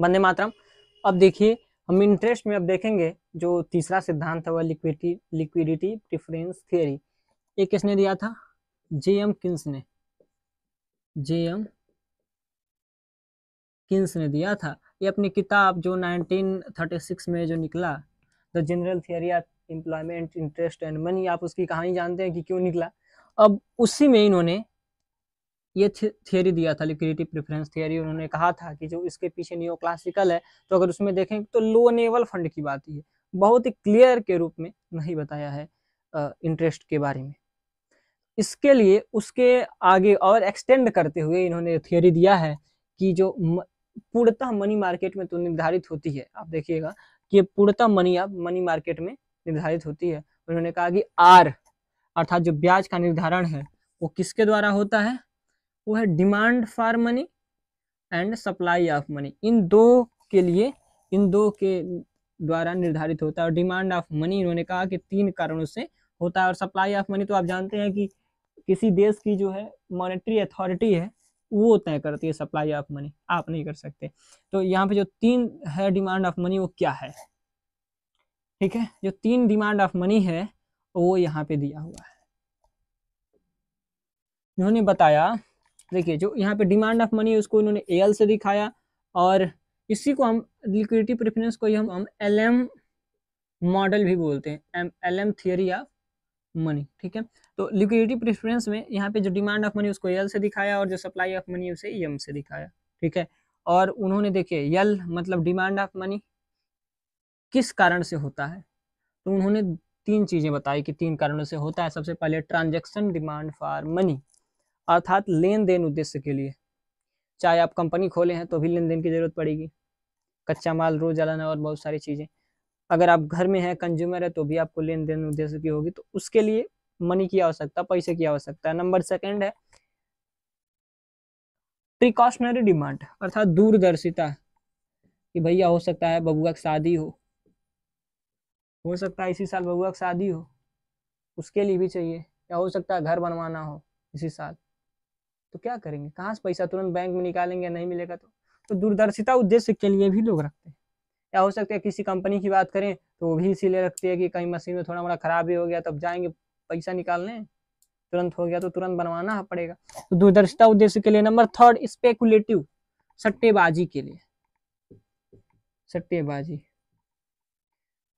बंदे मातरम अब देखिए हम इंटरेस्ट में अब देखेंगे जो तीसरा सिद्धांत है वह लिक्विडिटी लिक्विडिटी प्रिफरेंस थियरी ये किसने दिया था जे एम किन्स ने जे एम किन्स ने दिया था ये अपनी किताब जो 1936 में जो निकला the general theory of employment interest and money आप उसकी कहानी जानते हैं कि क्यों निकला अब उसी में इन्होंने ये थियोरी दिया था लिक्विडिटी प्रेफरेंस थियोरी उन्होंने कहा था कि जो इसके पीछे नियो क्लासिकल है तो अगर उसमें देखें तो लो नेवल फंड की बात ये बहुत ही क्लियर के रूप में नहीं बताया है इंटरेस्ट के बारे में इसके लिए उसके आगे और एक्सटेंड करते हुए इन्होंने थियोरी दिया है कि जो पूर्णतः मनी मार्केट में तो निर्धारित होती है आप देखिएगा कि पूर्णतः मनी आप मनी मार्केट में निर्धारित होती है उन्होंने कहा कि आर अर्थात जो ब्याज का निर्धारण है वो किसके द्वारा होता है वो है demand for money and supply of money इन दो के लिए इन दो के द्वारा निर्धारित होता है और डिमांड ऑफ मनी इन्होंने कहा कि तीन कारणों से होता है और सप्लाई ऑफ मनी तो आप जानते हैं कि किसी देश की जो है मॉनेटरी अथॉरिटी है वो तय करती है सप्लाई ऑफ मनी आप नहीं कर सकते तो यहाँ पे जो तीन है डिमांड ऑफ मनी वो क्या है ठीक है जो तीन डिमांड ऑफ मनी है वो यहाँ पे दिया हुआ है उन्होंने बताया देखिए जो यहाँ पे डिमांड ऑफ मनी उसको इन्होंने ए से दिखाया और इसी को हम लिक्विडिटी प्रेफरेंस को ही हम हम एल मॉडल भी बोलते हैं M L M theory of money ठीक है तो लिक्विडिटी प्रेफरेंस में यहाँ पे जो डिमांड ऑफ मनी उसको एल से दिखाया और जो सप्लाई ऑफ मनी उसे ई e से दिखाया ठीक है और उन्होंने देखिए यल मतलब डिमांड ऑफ मनी किस कारण से होता है तो उन्होंने तीन चीज़ें बताई कि तीन कारणों से होता है सबसे पहले ट्रांजैक्शन डिमांड फॉर मनी अर्थात लेन देन उद्देश्य के लिए चाहे आप कंपनी खोले हैं तो भी लेन देन की जरूरत पड़ेगी कच्चा माल रोज जलाना और बहुत सारी चीज़ें अगर आप घर में हैं कंज्यूमर है तो भी आपको लेन देन उद्देश्य की होगी तो उसके लिए मनी की आवश्यकता पैसे की आवश्यकता नंबर सेकेंड है प्रिकॉशनरी डिमांड अर्थात दूरदर्शिता कि भैया हो सकता है बबुआ की शादी हो हो सकता है इसी साल बबुआ की शादी हो उसके लिए भी चाहिए या हो सकता है घर बनवाना हो इसी साल तो क्या करेंगे कहाँ से पैसा तुरंत बैंक में निकालेंगे नहीं मिलेगा तो तो दूरदर्शिता उद्देश्य के लिए भी लोग रखते हैं या हो सकता है किसी कंपनी की बात करें तो वो भी इसीलिए रखते हैं कि कहीं मशीन में थोड़ा मोड़ा खराबी हो गया तब जाएंगे पैसा निकालने तुरंत हो गया तो तुरंत बनवाना पड़ेगा तो दूरदर्शिता उद्देश्य के लिए नंबर थर्ड स्पेकुलेटिव सट्टेबाजी के लिए सट्टेबाजी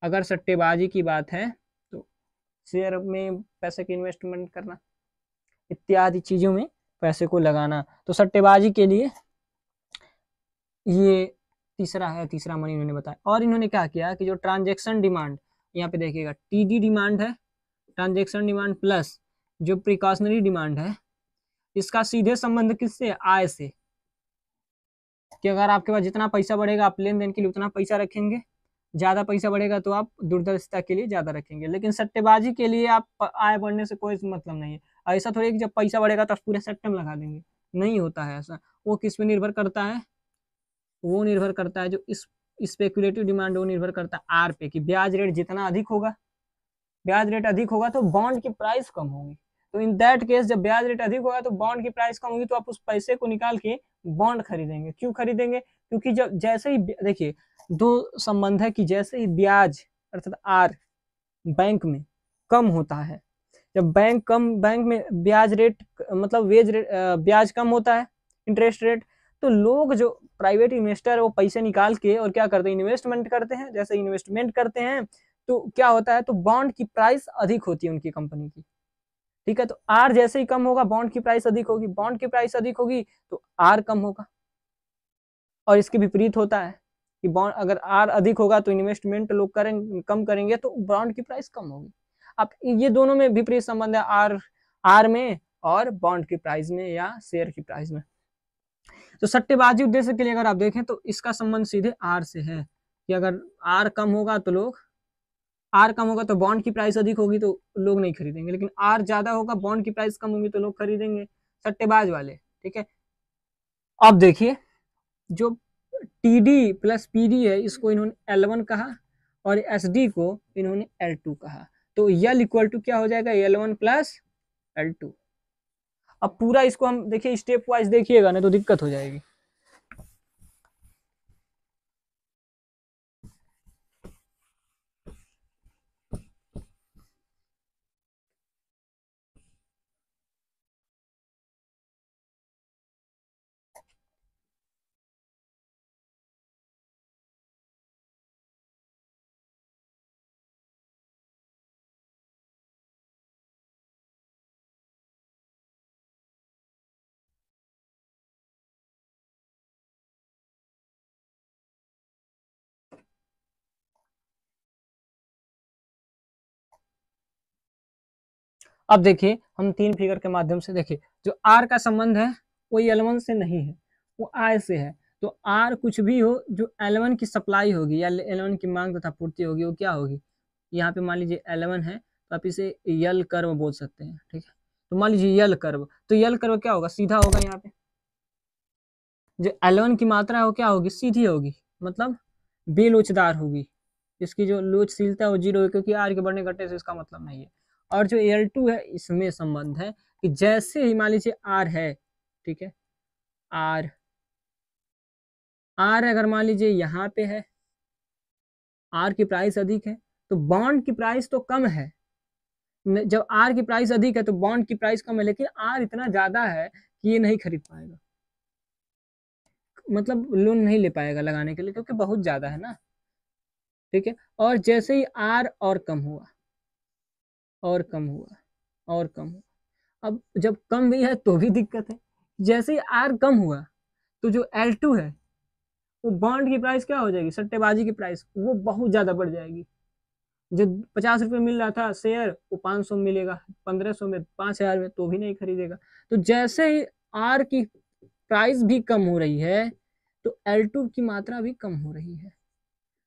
अगर सट्टेबाजी की बात है तो शेयर में पैसे की इन्वेस्टमेंट करना इत्यादि चीज़ों में पैसे को लगाना तो सट्टेबाजी के लिए ये तीसरा है तीसरा मनी इन्होंने बताया और इन्होंने क्या किया कि जो ट्रांजेक्शन डिमांड यहाँ पे देखिएगा डी डिमांड है ट्रांजेक्शन डिमांड प्लस जो प्रिकॉशनरी डिमांड है इसका सीधे संबंध किससे आय से कि अगर आपके पास जितना पैसा बढ़ेगा आप लेन देन के लिए उतना पैसा रखेंगे ज़्यादा पैसा बढ़ेगा तो आप दुर्दर्शता के लिए ज़्यादा रखेंगे लेकिन सट्टेबाजी के लिए आप आय बढ़ने से कोई मतलब नहीं है ऐसा थोड़ी कि जब पैसा बढ़ेगा तब पूरे सेट में लगा देंगे नहीं होता है ऐसा वो किस पे निर्भर करता है वो निर्भर करता है जो इस स्पेकुलेटिव डिमांड वो निर्भर करता है आर पे कि ब्याज रेट जितना अधिक होगा ब्याज रेट अधिक होगा तो बॉन्ड की प्राइस कम होगी तो इन दैट केस जब ब्याज रेट अधिक होगा तो बॉन्ड की प्राइस कम होगी तो आप उस पैसे को निकाल के बॉन्ड खरीदेंगे क्यों खरीदेंगे क्योंकि जब जैसे ही देखिए दो संबंध है कि जैसे ही ब्याज अर्थात आर बैंक में कम होता है जब बैंक कम बैंक में ब्याज रेट मतलब वेज रेट ब्याज कम होता है इंटरेस्ट रेट तो लोग जो प्राइवेट इन्वेस्टर वो पैसे निकाल के और क्या करते हैं इन्वेस्टमेंट करते हैं जैसे इन्वेस्टमेंट करते हैं तो क्या होता है तो बॉन्ड की प्राइस अधिक होती है उनकी कंपनी की ठीक है तो आर जैसे ही कम होगा बॉन्ड की प्राइस अधिक होगी बॉन्ड की प्राइस अधिक होगी तो आर कम होगा और इसके विपरीत होता है कि बॉन्ड अगर आर अधिक होगा तो इन्वेस्टमेंट लोग करें कम करेंगे तो बॉन्ड की प्राइस कम होगी अब ये दोनों में विपरीत संबंध है आर आर में और बॉन्ड की प्राइस में या शेयर की प्राइस में तो सट्टेबाजी उद्देश्य के लिए अगर आप देखें तो इसका संबंध सीधे आर से है कि अगर आर कम होगा तो लोग आर कम होगा तो बॉन्ड की प्राइस अधिक होगी तो लोग नहीं खरीदेंगे लेकिन आर ज्यादा होगा बॉन्ड की प्राइस कम होगी तो लोग खरीदेंगे सट्टेबाज वाले ठीक है अब देखिए जो T D plus P D है इसको इन्होंने एल वन कहा और एस डी को इन्होंने एल टू कहा तो यल इक्वल टू क्या हो जाएगा L one plus L two अब पूरा इसको हम देखिए स्टेप वाइज देखिएगा ना तो दिक्कत हो जाएगी अब देखिए हम तीन फिगर के माध्यम से देखिए जो आर का संबंध है वो एलेवन से नहीं है वो आय से है तो आर कुछ भी हो जो एलेवन की सप्लाई होगी या एलेवन की मांग तथा पूर्ति होगी वो क्या होगी यहाँ पे मान लीजिए एलेवन है तो आप इसे यल कर्व बोल सकते हैं ठीक है तो मान लीजिए यल कर्व तो यल कर्व क्या होगा सीधा होगा यहाँ पे जो एलेवन की मात्रा हो क्या होगी सीधी होगी मतलब बेलोचदार होगी इसकी जो लोचशीलता है वो जीरो क्योंकि आर के बढ़ने घटने से इसका मतलब नहीं है और जो एल टू है इसमें संबंध है कि जैसे ही मान लीजिए आर है ठीक है आर आर अगर मान लीजिए यहाँ पे है आर की प्राइस अधिक है तो बॉन्ड की प्राइस तो कम है जब आर की प्राइस अधिक है तो बॉन्ड की प्राइस कम है लेकिन आर इतना ज्यादा है कि ये नहीं खरीद पाएगा मतलब लोन नहीं ले पाएगा लगाने के लिए क्योंकि बहुत ज्यादा है ना ठीक है और जैसे ही आर और कम हुआ और कम हुआ और कम हुआ अब जब कम भी है तो भी दिक्कत है जैसे ही आर कम हुआ तो जो एल टू है वो बॉन्ड की प्राइस क्या हो जाएगी सट्टेबाजी की प्राइस वो बहुत ज़्यादा बढ़ जाएगी जो पचास रुपये मिल रहा था शेयर वो पाँच सौ मिलेगा पंद्रह सौ में पाँच हज़ार में तो भी नहीं खरीदेगा तो जैसे ही आर की प्राइस भी कम हो रही है तो एल टू की मात्रा भी कम हो रही है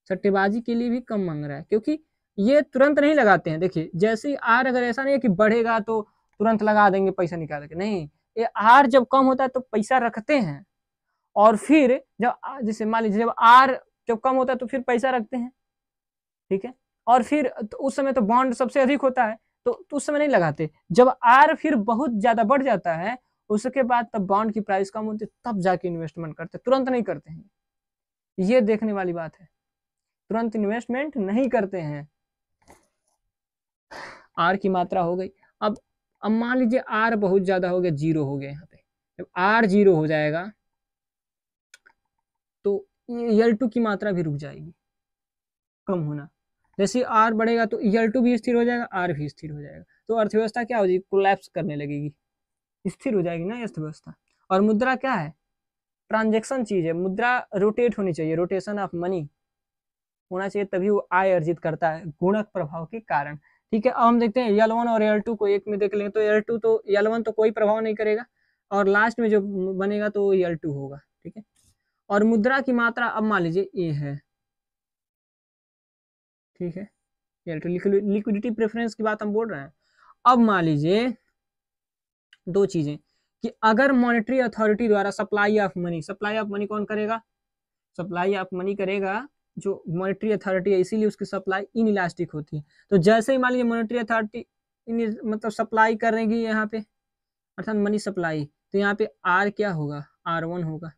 सट्टेबाजी के लिए भी कम मांग रहा है क्योंकि ये तुरंत नहीं लगाते हैं देखिए जैसे ही आर अगर ऐसा नहीं है कि बढ़ेगा तो तुरंत लगा देंगे पैसा निकाल के नहीं ये आर जब कम होता है तो पैसा रखते हैं और फिर जब जैसे मान लीजिए जब आर जब कम होता है तो फिर पैसा रखते हैं ठीक है और फिर तो उस समय तो बॉन्ड सबसे अधिक होता है तो, तो उस समय नहीं लगाते जब आर फिर बहुत ज्यादा बढ़ जाता है उसके बाद तब बॉन्ड की प्राइस कम होती है तब जाके इन्वेस्टमेंट करते तुरंत नहीं करते हैं ये देखने वाली बात है तुरंत इन्वेस्टमेंट नहीं करते हैं आर की मात्रा हो गई अब अब मान लीजिए आर बहुत ज्यादा हो गया जीरो हो गया यहाँ पे जब आर जीरो हो जाएगा तो यल टू की मात्रा भी रुक जाएगी कम होना जैसे आर बढ़ेगा तो यल टू भी स्थिर हो जाएगा आर भी स्थिर हो जाएगा तो अर्थव्यवस्था क्या हो जाएगी कोलैप्स करने लगेगी स्थिर हो जाएगी ना अर्थव्यवस्था और मुद्रा क्या है ट्रांजेक्शन चीज है मुद्रा रोटेट होनी चाहिए रोटेशन ऑफ मनी होना चाहिए तभी वो आय अर्जित करता है गुणक प्रभाव के कारण ठीक है अब हम देखते हैं यल वन और यल टू को एक में देख लें तो एल टू तो यल वन तो कोई प्रभाव नहीं करेगा और लास्ट में जो बनेगा तो यल टू होगा ठीक है और मुद्रा की मात्रा अब मान लीजिए ए है ठीक है यल टू लिक्विडिटी प्रेफरेंस की बात हम बोल रहे हैं अब मान लीजिए दो चीजें कि अगर मॉनेटरी अथॉरिटी द्वारा supply of money supply of money कौन करेगा सप्लाई ऑफ मनी करेगा जो मॉनेटरी अथॉरिटी है इसीलिए उसकी सप्लाई इन इलास्टिक होती है तो जैसे ही मान लीजिए मॉनेटरी अथॉरिटी इन मतलब सप्लाई करेगी यहाँ पे अर्थात मनी सप्लाई तो यहाँ पे आर क्या होगा आर वन होगा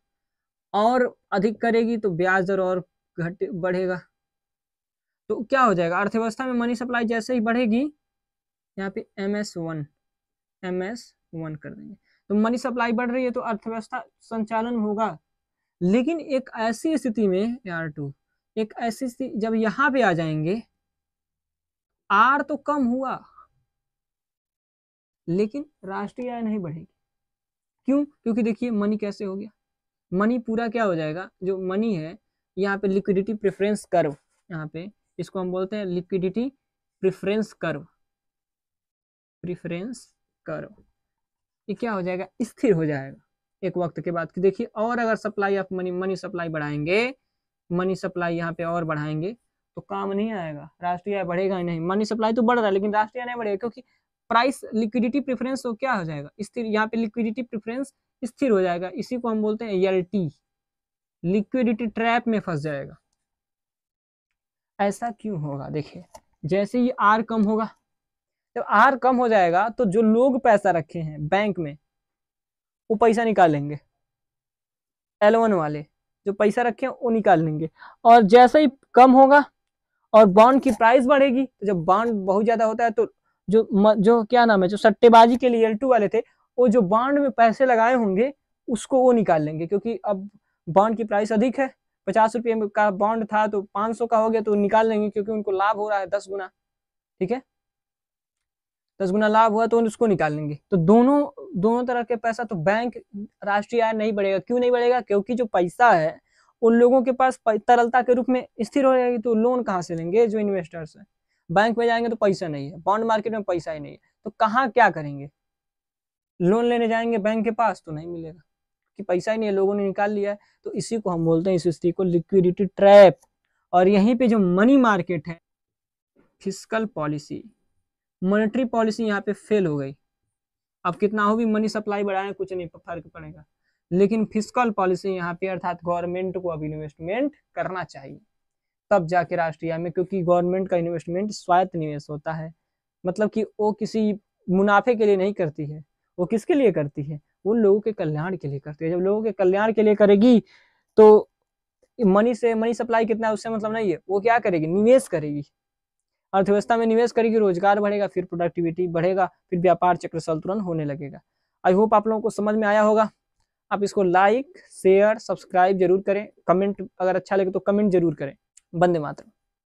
और अधिक करेगी तो ब्याज दर और घट बढ़ेगा तो क्या हो जाएगा अर्थव्यवस्था में मनी सप्लाई जैसे ही बढ़ेगी यहाँ पे M S one M S one कर देंगे तो मनी सप्लाई बढ़ रही है तो अर्थव्यवस्था संचालन होगा लेकिन एक ऐसी स्थिति में आर टू एक ऐसी स्थिति जब यहां पे आ जाएंगे आर तो कम हुआ लेकिन राष्ट्रीय आय नहीं बढ़ेगी क्यों क्योंकि देखिए मनी कैसे हो गया मनी पूरा क्या हो जाएगा जो मनी है यहाँ पे लिक्विडिटी प्रेफरेंस कर्व यहाँ पे इसको हम बोलते हैं liquidity preference curve preference curve ये क्या हो जाएगा स्थिर हो जाएगा एक वक्त के बाद कि देखिए और अगर supply of money money supply बढ़ाएंगे मनी सप्लाई यहाँ पे और बढ़ाएंगे तो काम नहीं आएगा राष्ट्रीय आय बढ़ेगा ही नहीं मनी सप्लाई तो बढ़ रहा है लेकिन राष्ट्रीय आय नहीं बढ़ेगा क्योंकि प्राइस लिक्विडिटी प्रिफरेंस तो क्या हो जाएगा स्थिर यहाँ पे लिक्विडिटी प्रिफरेंस स्थिर हो जाएगा इसी को हम बोलते हैं एल लिक्विडिटी ट्रैप में फंस जाएगा ऐसा क्यों होगा देखिए जैसे ये आर कम होगा जब आर कम हो जाएगा तो जो लोग पैसा रखे हैं बैंक में वो पैसा निकालेंगे एलवन वाले जो पैसा रखे वो निकाल लेंगे और जैसे ही कम होगा और बॉन्ड की प्राइस बढ़ेगी तो जब बॉन्ड बहुत ज्यादा होता है तो जो म, जो क्या नाम है जो सट्टेबाजी के लिए एल वाले थे वो जो बॉन्ड में पैसे लगाए होंगे उसको वो निकाल लेंगे क्योंकि अब बॉन्ड की प्राइस अधिक है पचास रुपये का बॉन्ड था तो पाँच सौ का हो गया तो निकाल लेंगे क्योंकि उनको लाभ हो रहा है दस गुना ठीक है दस गुना लाभ हुआ तो उसको निकाल लेंगे तो दोनों दोनों तरह के पैसा तो बैंक राष्ट्रीय आय नहीं बढ़ेगा क्यों नहीं बढ़ेगा क्योंकि जो पैसा है उन लोगों के पास तरलता के रूप में स्थिर हो जाएगी तो लोन कहाँ से लेंगे जो इन्वेस्टर्स हैं बैंक में जाएंगे तो पैसा नहीं है बॉन्ड मार्केट में पैसा ही नहीं है तो कहाँ क्या करेंगे लोन लेने जाएंगे बैंक के पास तो नहीं मिलेगा कि पैसा ही नहीं है लोगों ने निकाल लिया है तो इसी को हम बोलते हैं इस स्थिति को लिक्विडिटी ट्रैप और यहीं पे जो मनी मार्केट है फिजिकल पॉलिसी मॉनेटरी पॉलिसी यहाँ पे फेल हो गई अब कितना हो भी मनी सप्लाई बढ़ाए कुछ नहीं तो फर्क पड़ेगा लेकिन फिजिकल पॉलिसी यहाँ पे अर्थात गवर्नमेंट को अब इन्वेस्टमेंट करना चाहिए तब जाके राष्ट्रीय में क्योंकि गवर्नमेंट का इन्वेस्टमेंट स्वायत्त निवेश होता है मतलब कि वो किसी मुनाफे के लिए नहीं करती है वो किसके लिए करती है वो लोगों के कल्याण के लिए करती है जब लोगों के कल्याण के लिए करेगी तो मनी से मनी सप्लाई कितना है उससे मतलब नहीं है वो क्या करेगी निवेश करेगी अर्थव्यवस्था में निवेश करेगी रोजगार बढ़ेगा फिर प्रोडक्टिविटी बढ़ेगा फिर व्यापार चक्र संतुलन होने लगेगा आई होप आप लोगों को समझ में आया होगा आप इसको लाइक शेयर सब्सक्राइब जरूर करें कमेंट अगर अच्छा लगे तो कमेंट जरूर करें बंदे मात्र